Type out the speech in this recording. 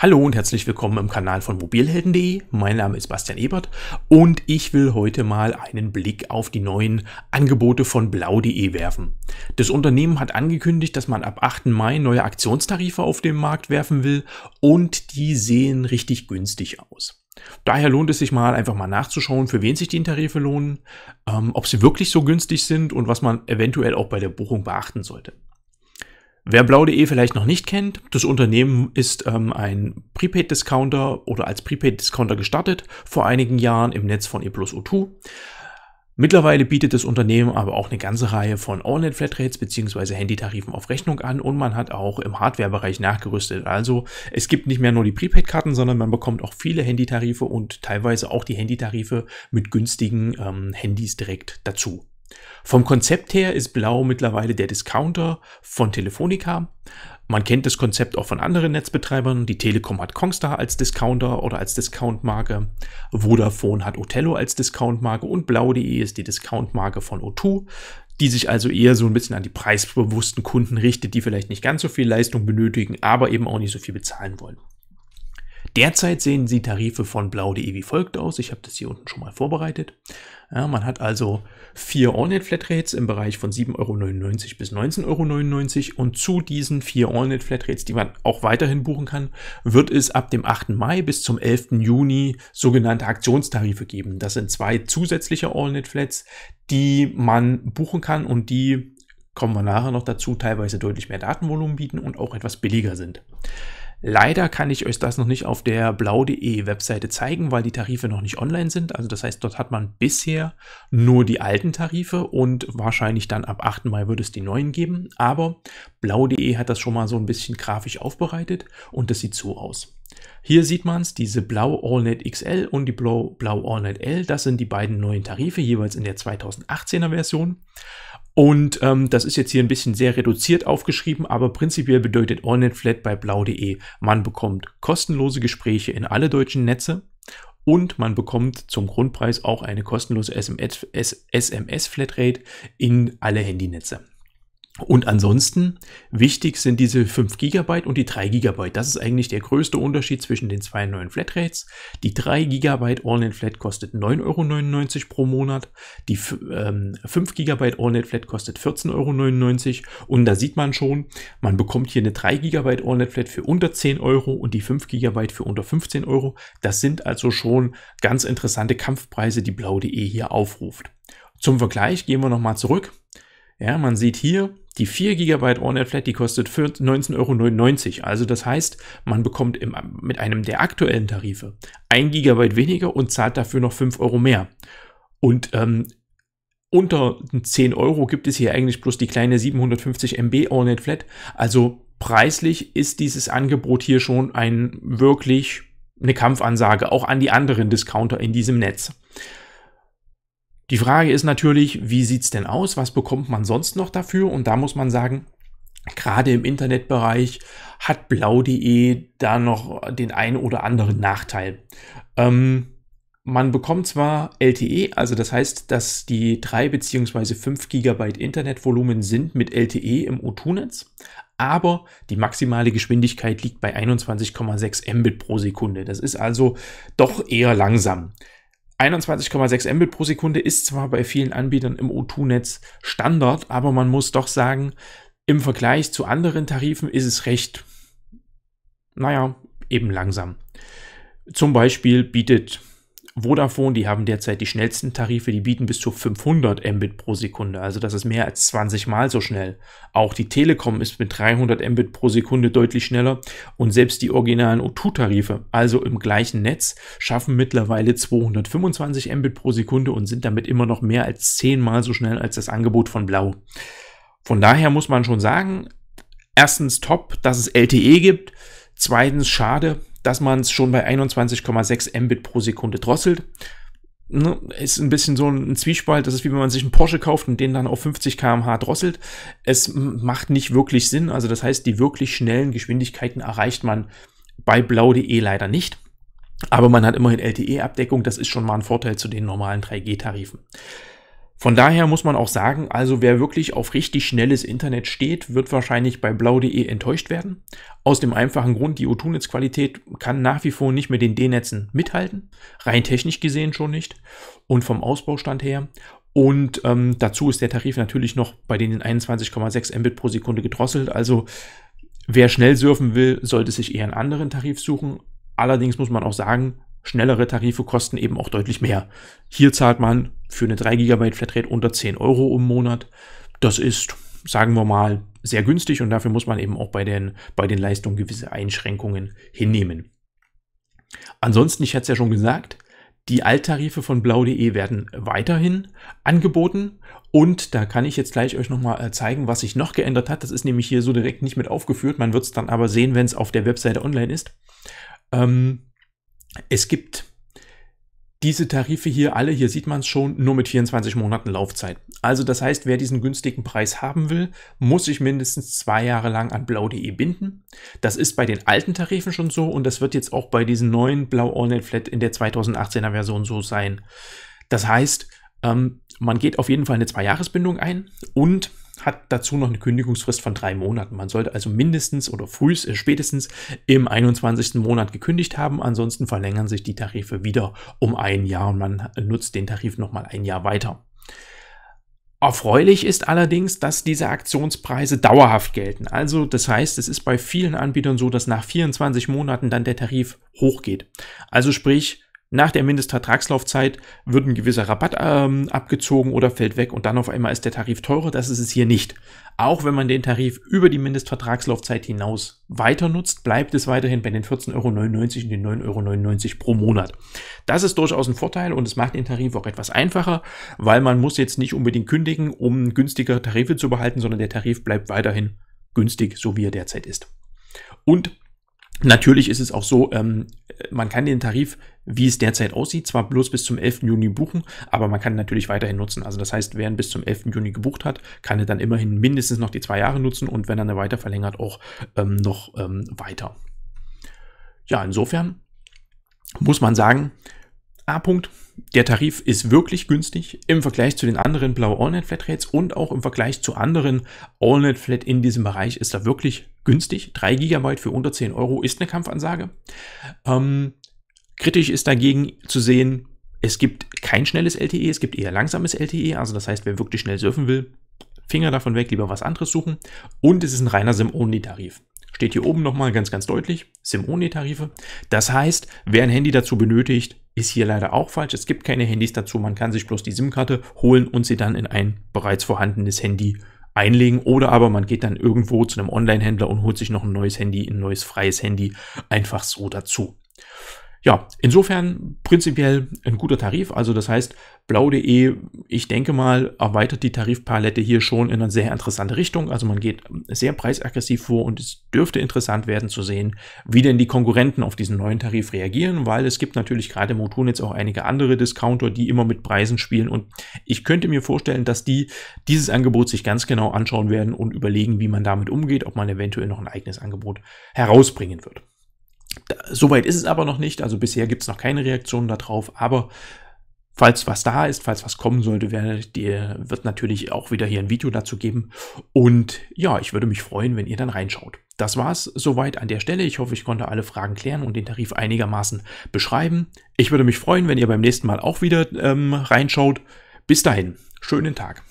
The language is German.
Hallo und herzlich willkommen im Kanal von mobilhelden.de. Mein Name ist Bastian Ebert und ich will heute mal einen Blick auf die neuen Angebote von blau.de werfen. Das Unternehmen hat angekündigt, dass man ab 8. Mai neue Aktionstarife auf den Markt werfen will und die sehen richtig günstig aus. Daher lohnt es sich mal einfach mal nachzuschauen, für wen sich die Tarife lohnen, ähm, ob sie wirklich so günstig sind und was man eventuell auch bei der Buchung beachten sollte. Wer blau.de vielleicht noch nicht kennt, das Unternehmen ist ähm, ein Prepaid-Discounter oder als Prepaid-Discounter gestartet vor einigen Jahren im Netz von E plus O2. Mittlerweile bietet das Unternehmen aber auch eine ganze Reihe von Online-Flatrates bzw. Handytarifen auf Rechnung an und man hat auch im Hardware-Bereich nachgerüstet. Also es gibt nicht mehr nur die Prepaid-Karten, sondern man bekommt auch viele Handytarife und teilweise auch die Handytarife mit günstigen ähm, Handys direkt dazu. Vom Konzept her ist Blau mittlerweile der Discounter von Telefonica. Man kennt das Konzept auch von anderen Netzbetreibern. Die Telekom hat Kongstar als Discounter oder als Discountmarke. Vodafone hat Otello als Discountmarke und Blau.de ist die Discountmarke von O2, die sich also eher so ein bisschen an die preisbewussten Kunden richtet, die vielleicht nicht ganz so viel Leistung benötigen, aber eben auch nicht so viel bezahlen wollen. Derzeit sehen die Tarife von blau.de wie folgt aus. Ich habe das hier unten schon mal vorbereitet. Ja, man hat also vier Allnet-Flatrates im Bereich von 7,99 Euro bis 19,99 Euro und zu diesen vier Allnet-Flatrates, die man auch weiterhin buchen kann, wird es ab dem 8. Mai bis zum 11. Juni sogenannte Aktionstarife geben. Das sind zwei zusätzliche Allnet-Flats, die man buchen kann und die, kommen wir nachher noch dazu, teilweise deutlich mehr Datenvolumen bieten und auch etwas billiger sind. Leider kann ich euch das noch nicht auf der blau.de Webseite zeigen, weil die Tarife noch nicht online sind. Also das heißt, dort hat man bisher nur die alten Tarife und wahrscheinlich dann ab 8. Mai wird es die neuen geben. Aber blau.de hat das schon mal so ein bisschen grafisch aufbereitet und das sieht so aus. Hier sieht man es, diese Blau AllNet XL und die Blau, Blau AllNet L, das sind die beiden neuen Tarife, jeweils in der 2018er Version. Und ähm, das ist jetzt hier ein bisschen sehr reduziert aufgeschrieben, aber prinzipiell bedeutet Flat bei blau.de, man bekommt kostenlose Gespräche in alle deutschen Netze und man bekommt zum Grundpreis auch eine kostenlose SMS-Flatrate in alle Handynetze. Und ansonsten wichtig sind diese 5 GB und die 3 GB. Das ist eigentlich der größte Unterschied zwischen den zwei neuen Flatrates. Die 3 GB AllNet Flat kostet 9,99 Euro pro Monat. Die ähm, 5 GB AllNet Flat kostet 14,99 Euro. Und da sieht man schon, man bekommt hier eine 3 GB AllNet Flat für unter 10 Euro und die 5 GB für unter 15 Euro. Das sind also schon ganz interessante Kampfpreise, die blau.de hier aufruft. Zum Vergleich gehen wir nochmal zurück. Ja, man sieht hier, die 4 GB OneNet Flat, die kostet 19,99 Euro. Also das heißt, man bekommt im, mit einem der aktuellen Tarife 1 GB weniger und zahlt dafür noch 5 Euro mehr. Und ähm, unter 10 Euro gibt es hier eigentlich bloß die kleine 750 MB OneNet Flat. Also preislich ist dieses Angebot hier schon ein wirklich eine Kampfansage, auch an die anderen Discounter in diesem Netz. Die Frage ist natürlich, wie sieht es denn aus? Was bekommt man sonst noch dafür? Und da muss man sagen, gerade im Internetbereich hat blau.de da noch den einen oder anderen Nachteil. Ähm, man bekommt zwar LTE, also das heißt, dass die 3 bzw. 5 GB Internetvolumen sind mit LTE im O2-Netz, aber die maximale Geschwindigkeit liegt bei 21,6 Mbit pro Sekunde. Das ist also doch eher langsam. 21,6 Mbit pro Sekunde ist zwar bei vielen Anbietern im O2-Netz Standard, aber man muss doch sagen, im Vergleich zu anderen Tarifen ist es recht, naja, eben langsam. Zum Beispiel bietet Vodafone, die haben derzeit die schnellsten Tarife, die bieten bis zu 500 Mbit pro Sekunde. Also das ist mehr als 20 Mal so schnell. Auch die Telekom ist mit 300 Mbit pro Sekunde deutlich schneller und selbst die originalen O2-Tarife, also im gleichen Netz, schaffen mittlerweile 225 Mbit pro Sekunde und sind damit immer noch mehr als 10 Mal so schnell als das Angebot von Blau. Von daher muss man schon sagen, erstens top, dass es LTE gibt. Zweitens schade, dass man es schon bei 21,6 Mbit pro Sekunde drosselt. Ne, ist ein bisschen so ein Zwiespalt. Das ist wie wenn man sich einen Porsche kauft und den dann auf 50 km/h drosselt. Es macht nicht wirklich Sinn. Also das heißt, die wirklich schnellen Geschwindigkeiten erreicht man bei blau.de leider nicht. Aber man hat immerhin LTE-Abdeckung. Das ist schon mal ein Vorteil zu den normalen 3G-Tarifen. Von daher muss man auch sagen, also wer wirklich auf richtig schnelles Internet steht, wird wahrscheinlich bei blau.de enttäuscht werden. Aus dem einfachen Grund, die O2-Netzqualität kann nach wie vor nicht mit den D-Netzen mithalten, rein technisch gesehen schon nicht und vom Ausbaustand her. Und ähm, dazu ist der Tarif natürlich noch bei den 21,6 Mbit pro Sekunde gedrosselt. Also wer schnell surfen will, sollte sich eher einen anderen Tarif suchen. Allerdings muss man auch sagen, Schnellere Tarife kosten eben auch deutlich mehr. Hier zahlt man für eine 3 GB Flatrate unter 10 Euro im Monat. Das ist, sagen wir mal, sehr günstig und dafür muss man eben auch bei den, bei den Leistungen gewisse Einschränkungen hinnehmen. Ansonsten, ich hatte es ja schon gesagt, die Alttarife von blau.de werden weiterhin angeboten und da kann ich jetzt gleich euch nochmal äh, zeigen, was sich noch geändert hat. Das ist nämlich hier so direkt nicht mit aufgeführt, man wird es dann aber sehen, wenn es auf der Webseite online ist. Ähm, es gibt diese Tarife hier alle, hier sieht man es schon, nur mit 24 Monaten Laufzeit. Also das heißt, wer diesen günstigen Preis haben will, muss sich mindestens zwei Jahre lang an blau.de binden. Das ist bei den alten Tarifen schon so und das wird jetzt auch bei diesen neuen Blau AllNet Flat in der 2018er Version so sein. Das heißt, ähm, man geht auf jeden Fall eine Zweijahresbindung ein und hat dazu noch eine Kündigungsfrist von drei Monaten. Man sollte also mindestens oder frühest, äh, spätestens im 21. Monat gekündigt haben. Ansonsten verlängern sich die Tarife wieder um ein Jahr und man äh, nutzt den Tarif nochmal ein Jahr weiter. Erfreulich ist allerdings, dass diese Aktionspreise dauerhaft gelten. Also das heißt, es ist bei vielen Anbietern so, dass nach 24 Monaten dann der Tarif hochgeht. Also sprich, nach der Mindestvertragslaufzeit wird ein gewisser Rabatt ähm, abgezogen oder fällt weg und dann auf einmal ist der Tarif teurer. Das ist es hier nicht. Auch wenn man den Tarif über die Mindestvertragslaufzeit hinaus weiter nutzt, bleibt es weiterhin bei den 14,99 Euro und den 9,99 Euro pro Monat. Das ist durchaus ein Vorteil und es macht den Tarif auch etwas einfacher, weil man muss jetzt nicht unbedingt kündigen, um günstigere Tarife zu behalten, sondern der Tarif bleibt weiterhin günstig, so wie er derzeit ist. Und Natürlich ist es auch so, ähm, man kann den Tarif, wie es derzeit aussieht, zwar bloß bis zum 11. Juni buchen, aber man kann natürlich weiterhin nutzen. Also das heißt, wer bis zum 11. Juni gebucht hat, kann er dann immerhin mindestens noch die zwei Jahre nutzen und wenn er eine weiter verlängert, auch ähm, noch ähm, weiter. Ja, insofern muss man sagen, A-Punkt, der Tarif ist wirklich günstig im Vergleich zu den anderen Blau Allnet Flat Rates und auch im Vergleich zu anderen Allnet Flat in diesem Bereich ist er wirklich günstig. 3 GB für unter 10 Euro ist eine Kampfansage. Ähm, kritisch ist dagegen zu sehen, es gibt kein schnelles LTE, es gibt eher langsames LTE. Also das heißt, wer wirklich schnell surfen will, Finger davon weg, lieber was anderes suchen. Und es ist ein reiner SIM-Only-Tarif. Steht hier oben nochmal ganz, ganz deutlich, SIM-Only-Tarife. Das heißt, wer ein Handy dazu benötigt, ist hier leider auch falsch. Es gibt keine Handys dazu. Man kann sich bloß die SIM-Karte holen und sie dann in ein bereits vorhandenes Handy einlegen oder aber man geht dann irgendwo zu einem Online-Händler und holt sich noch ein neues Handy, ein neues freies Handy einfach so dazu ja, insofern prinzipiell ein guter Tarif. Also das heißt, blau.de, ich denke mal, erweitert die Tarifpalette hier schon in eine sehr interessante Richtung. Also man geht sehr preisaggressiv vor und es dürfte interessant werden zu sehen, wie denn die Konkurrenten auf diesen neuen Tarif reagieren, weil es gibt natürlich gerade im Motornetz auch einige andere Discounter, die immer mit Preisen spielen und ich könnte mir vorstellen, dass die dieses Angebot sich ganz genau anschauen werden und überlegen, wie man damit umgeht, ob man eventuell noch ein eigenes Angebot herausbringen wird. Soweit ist es aber noch nicht. Also bisher gibt es noch keine Reaktionen darauf. Aber falls was da ist, falls was kommen sollte, ihr, wird natürlich auch wieder hier ein Video dazu geben. Und ja, ich würde mich freuen, wenn ihr dann reinschaut. Das war es soweit an der Stelle. Ich hoffe, ich konnte alle Fragen klären und den Tarif einigermaßen beschreiben. Ich würde mich freuen, wenn ihr beim nächsten Mal auch wieder ähm, reinschaut. Bis dahin, schönen Tag.